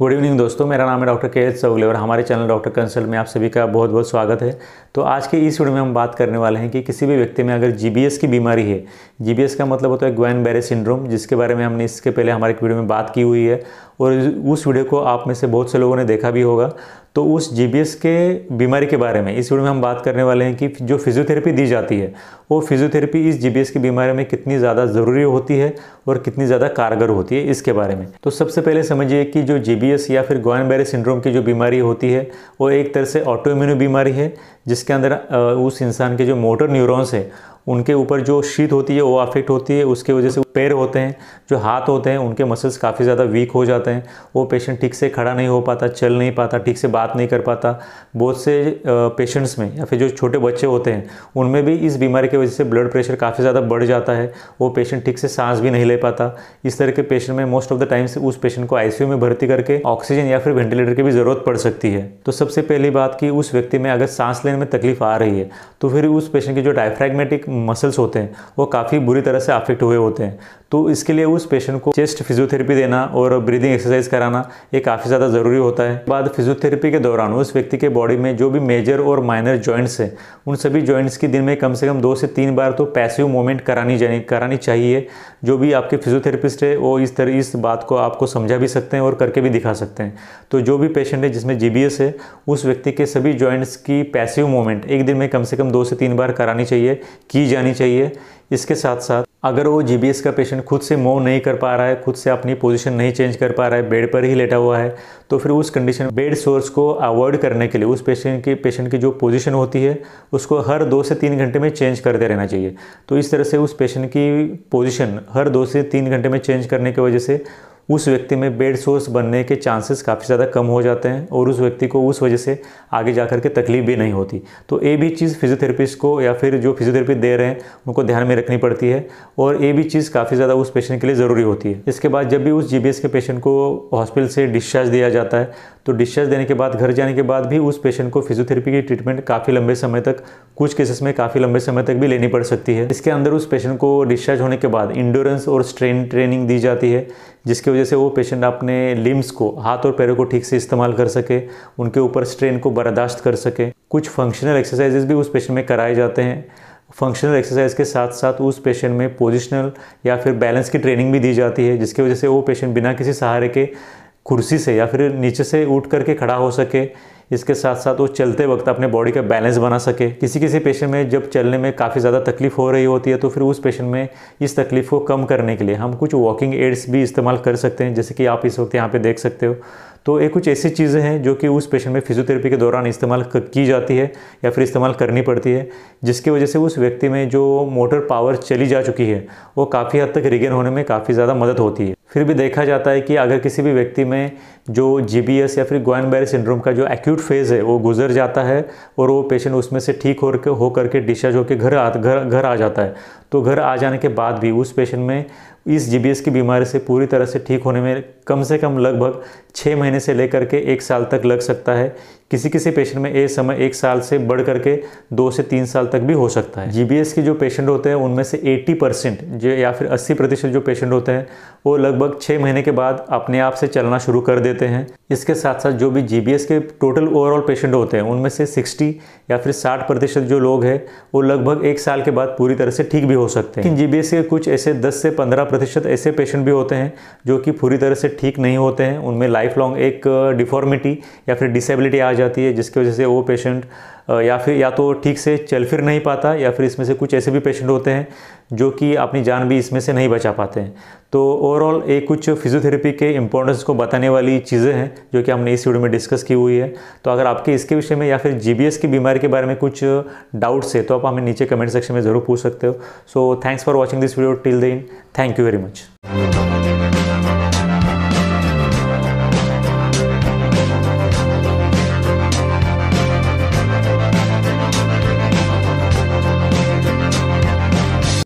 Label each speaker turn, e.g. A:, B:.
A: good evening दोस्तों मेरा नाम है डॉक्टर के एच चौगले और हमारे चैनल डॉक्टर कंसल्ट में आप सभी का बहुत बहुत स्वागत है तो आज के इस वीडियो में हम बात करने वाले हैं कि किसी भी व्यक्ति में अगर जी की बीमारी है जीबीएस का मतलब होता है ग्वैन बेरे सिंड्रोम जिसके बारे में हमने इसके पहले हमारे एक वीडियो में बात की हुई है और उस वीडियो को आप में से बहुत से लोगों ने देखा भी होगा तो उस जीबीएस के बीमारी के बारे में इस वीडियो में हम बात करने वाले हैं कि जो फिजियोथेरेपी दी जाती है वो फिजियोथेरेपी इस जीबीएस की बीमारी में कितनी ज़्यादा ज़रूरी होती है और कितनी ज़्यादा कारगर होती है इसके बारे में तो सबसे पहले समझिए कि जो जीबीएस या फिर बैरे सिंड्रोम की जो बीमारी होती है वो एक तरह से ऑटोइम्यून बीमारी है जिसके अंदर उस इंसान के जो मोटर न्यूरॉन्स है उनके ऊपर जो शीत होती है वो अफेक्ट होती है उसके वजह से पैर होते हैं जो हाथ होते हैं उनके मसल्स काफ़ी ज़्यादा वीक हो जाते हैं वो पेशेंट ठीक से खड़ा नहीं हो पाता चल नहीं पाता ठीक से बात नहीं कर पाता बहुत से पेशेंट्स में या फिर जो छोटे बच्चे होते हैं उनमें भी इस बीमारी की वजह से ब्लड प्रेशर काफ़ी ज़्यादा बढ़ जाता है वो पेशेंट ठीक से सांस भी नहीं ले पाता इस तरह के पेशेंट में मोस्ट ऑफ द टाइम्स उस पेशेंट को आई में भर्ती करके ऑक्सीजन या फिर वेंटिलेटर की भी ज़रूरत पड़ सकती है तो सबसे पहली बात कि उस व्यक्ति में अगर सांस लेने में तकलीफ आ रही है तो फिर उस पेशेंट की जो डायफ्रैगमेटिक मसल्स होते हैं वो काफ़ी बुरी तरह से अफेक्ट हुए होते हैं तो इसके लिए उस पेशेंट को चेस्ट फिजियोथेरेपी देना और ब्रीदिंग एक्सरसाइज कराना ये काफ़ी ज़्यादा ज़रूरी होता है बाद फिजियोथेरेपी के दौरान उस व्यक्ति के बॉडी में जो भी मेजर और माइनर जॉइंट्स हैं उन सभी जॉइंट्स की दिन में कम से कम दो से तीन बार तो पैसिव मूवमेंट करानी जानी करानी चाहिए जो भी आपके फिजियोथेरेपिस्ट है वो इस तरह इस बात को आपको समझा भी सकते हैं और करके भी दिखा सकते हैं तो जो भी पेशेंट है जिसमें जी है उस व्यक्ति के सभी जॉइंट्स की पैसिव मूवमेंट एक दिन में कम से कम दो से तीन बार करानी चाहिए कि की जानी चाहिए इसके साथ साथ अगर वो जी का पेशेंट खुद से मूव नहीं कर पा रहा है खुद से अपनी पोजीशन नहीं चेंज कर पा रहा है बेड पर ही लेटा हुआ है तो फिर उस कंडीशन बेड सोर्स को अवॉइड करने के लिए उस पेशेंट की पेशेंट की जो पोजीशन होती है उसको हर दो से तीन घंटे में चेंज करते रहना चाहिए तो इस तरह से उस पेशेंट की पोजिशन हर दो से तीन घंटे में चेंज करने की वजह से उस व्यक्ति में बेड सोर्स बनने के चांसेस काफ़ी ज़्यादा कम हो जाते हैं और उस व्यक्ति को उस वजह से आगे जा के तकलीफ भी नहीं होती तो ये भी चीज़ फिजियोथेरेपिस्ट को या फिर जो फिजियोथेरेपी दे रहे हैं उनको ध्यान में रखनी पड़ती है और ये भी चीज़ काफ़ी ज़्यादा उस पेशेंट के लिए ज़रूरी होती है इसके बाद जब भी उस जी के पेशेंट को हॉस्पिटल से डिस्चार्ज दिया जाता है तो डिस्चार्ज देने के बाद घर जाने के बाद भी उस पेशेंट को फिजियोथेरेपी की ट्रीटमेंट काफ़ी लंबे समय तक कुछ केसेस में काफ़ी लंबे समय तक भी लेनी पड़ सकती है इसके अंदर उस पेशेंट को डिस्चार्ज होने के बाद इंडोरेंस और स्ट्रेन ट्रेनिंग दी जाती है जिसकी वजह से वो पेशेंट अपने लिम्स को हाथ और पैरों को ठीक से इस्तेमाल कर सके उनके ऊपर स्ट्रेन को बर्दाश्त कर सके कुछ फंक्शनल एक्सरसाइजेज भी उस पेशेंट में कराए जाते हैं फंक्शनल एक्सरसाइज के साथ साथ उस पेशेंट में पोजिशनल या फिर बैलेंस की ट्रेनिंग भी दी जाती है जिसकी वजह से वो पेशेंट बिना किसी सहारे के कुर्सी से या फिर नीचे से उठ करके खड़ा हो सके इसके साथ साथ वो चलते वक्त अपने बॉडी का बैलेंस बना सके किसी किसी पेशेंट में जब चलने में काफ़ी ज़्यादा तकलीफ हो रही होती है तो फिर उस पेशेंट में इस तकलीफ को कम करने के लिए हम कुछ वॉकिंग एड्स भी इस्तेमाल कर सकते हैं जैसे कि आप इस वक्त यहाँ पे देख सकते हो तो ये कुछ ऐसी चीज़ें हैं जो कि उस पेशेंट में फिजियोथेरेपी के दौरान इस्तेमाल की जाती है या फिर इस्तेमाल करनी पड़ती है जिसकी वजह से उस व्यक्ति में जो मोटर पावर चली जा चुकी है वो काफ़ी हद तक रिगेन होने में काफ़ी ज़्यादा मदद होती है फिर भी देखा जाता है कि अगर किसी भी व्यक्ति में जो जी या फिर गोयन सिंड्रोम का जो एक्यूट फेज़ है वो गुजर जाता है और वो पेशेंट उसमें से ठीक हो के हो करके डिस्चार्ज होकर घर आ घर घर आ जाता है तो घर आ जाने के बाद भी उस पेशेंट में इस जी की बीमारी से पूरी तरह से ठीक होने में कम से कम लगभग छः महीने से लेकर के एक साल तक लग सकता है किसी किसी पेशेंट में ये समय एक साल से बढ़ करके दो से तीन साल तक भी हो सकता है जीबीएस के जो पेशेंट होते हैं उनमें से 80 परसेंट जो या फिर 80 प्रतिशत जो पेशेंट होते हैं वो लगभग छः महीने के बाद अपने आप से चलना शुरू कर देते हैं इसके साथ साथ जो भी जी के टोटल ओवरऑल पेशेंट होते हैं उनमें से सिक्सटी या फिर साठ प्रतिशत जो लोग हैं वो लगभग एक साल के बाद पूरी तरह से ठीक भी हो सकते हैं लेकिन जी के कुछ ऐसे दस से पंद्रह प्रतिशत ऐसे पेशेंट भी होते हैं जो कि पूरी तरह से ठीक नहीं होते हैं उनमें लाइफ लॉन्ग एक डिफॉर्मिटी या फिर डिसेबिलिटी आ जाती है जिसकी वजह से वो पेशेंट या फिर या तो ठीक से चल फिर नहीं पाता या फिर इसमें से कुछ ऐसे भी पेशेंट होते हैं जो कि अपनी जान भी इसमें से नहीं बचा पाते हैं तो ओवरऑल ये कुछ फिजियोथेरेपी के इम्पोर्टेंस को बताने वाली चीज़ें हैं जो कि हमने इस वीडियो में डिस्कस की हुई है तो अगर आपके इसके विषय में या फिर जी की बीमारी के बारे में कुछ डाउट्स है तो आप हमें नीचे कमेंट सेक्शन में ज़रूर पूछ सकते हो so thanks for watching this video till the end thank you very much